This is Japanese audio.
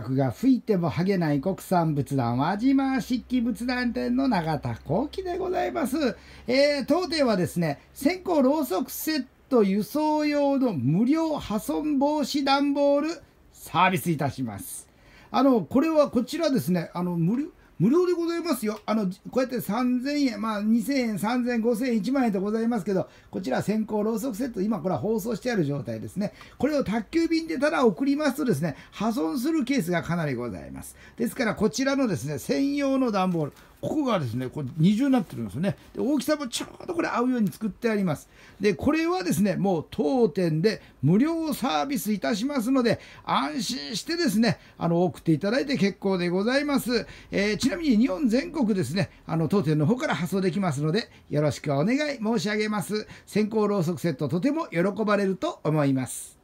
楽が吹いても剥げない国産仏壇輪島漆器仏壇店の永田幸喜でございます。えー、当店はですね、線香ろうそくセット輸送用の無料破損防止段ボールサービスいたします。あの、これはこちらですね、あの、無料、無料でございますよ。あの、こうやって3000円、まあ2000円、3000円、5000円、1万円でございますけど、こちら先行ろうそくセット、今これは放送してある状態ですね。これを宅急便でただ送りますとですね、破損するケースがかなりございます。ですから、こちらのですね、専用の段ボール、ここがですね、これ二重になってるんですよね。で大きさもちょうどこれ合うように作ってあります。で、これはですね、もう当店で無料サービスいたしますので、安心してですね、あの、送っていただいて結構でございます。えー、ちなみに日本全国ですね、あの、当店の方から発送できますので、よろしくお願い申し上げます。先行ろうそくセットとても喜ばれると思います。